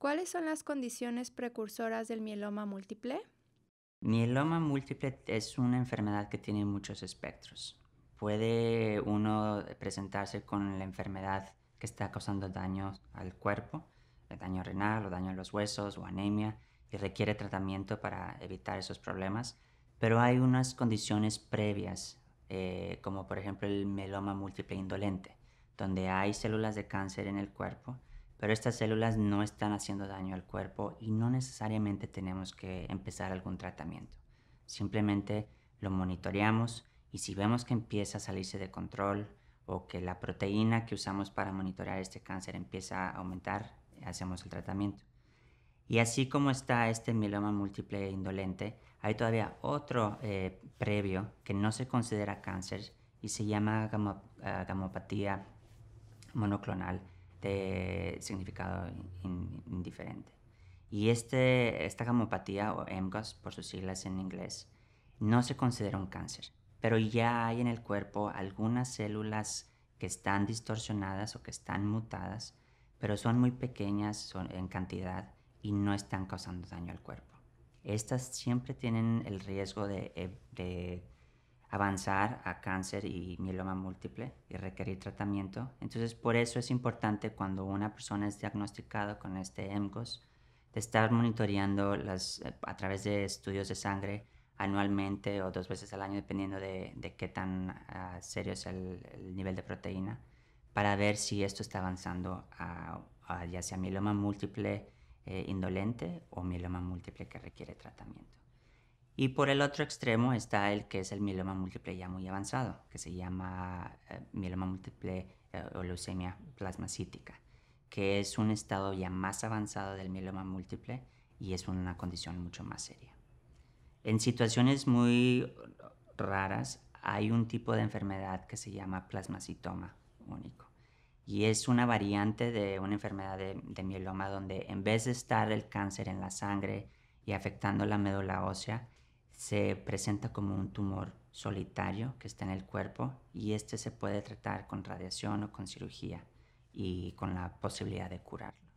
¿Cuáles son las condiciones precursoras del mieloma múltiple? Mieloma múltiple es una enfermedad que tiene muchos espectros. Puede uno presentarse con la enfermedad que está causando daño al cuerpo, daño renal o daño a los huesos o anemia, y requiere tratamiento para evitar esos problemas. Pero hay unas condiciones previas, eh, como por ejemplo el mieloma múltiple indolente, donde hay células de cáncer en el cuerpo pero estas células no están haciendo daño al cuerpo y no necesariamente tenemos que empezar algún tratamiento. Simplemente lo monitoreamos y si vemos que empieza a salirse de control o que la proteína que usamos para monitorear este cáncer empieza a aumentar, hacemos el tratamiento. Y así como está este mieloma múltiple indolente, hay todavía otro eh, previo que no se considera cáncer y se llama eh, gamopatía monoclonal de este significado indiferente. Y este, esta gamopatía, o MGOS por sus siglas en inglés, no se considera un cáncer, pero ya hay en el cuerpo algunas células que están distorsionadas o que están mutadas, pero son muy pequeñas son en cantidad y no están causando daño al cuerpo. Estas siempre tienen el riesgo de eh, avanzar a cáncer y mieloma múltiple y requerir tratamiento. Entonces, por eso es importante cuando una persona es diagnosticada con este MCOS, de estar monitoreando a través de estudios de sangre anualmente o dos veces al año, dependiendo de, qué tan ah, serio es el, nivel de proteína, para ver si esto está avanzando a, ya sea mieloma múltiple eh, indolente o mieloma múltiple que requiere tratamiento. Y por el otro extremo está el que es el mieloma múltiple ya muy avanzado, que se llama eh, mieloma múltiple eh, o leucemia plasmacítica, que es un estado ya más avanzado del mieloma múltiple y es una condición mucho más seria. En situaciones muy raras hay un tipo de enfermedad que se llama plasmacitoma único. Y es una variante de una enfermedad de, de mieloma donde en vez de estar el cáncer en la sangre y afectando la médula ósea, se presenta como un tumor solitario que está en el cuerpo y este se puede tratar con radiación o con cirugía y con la posibilidad de curarlo.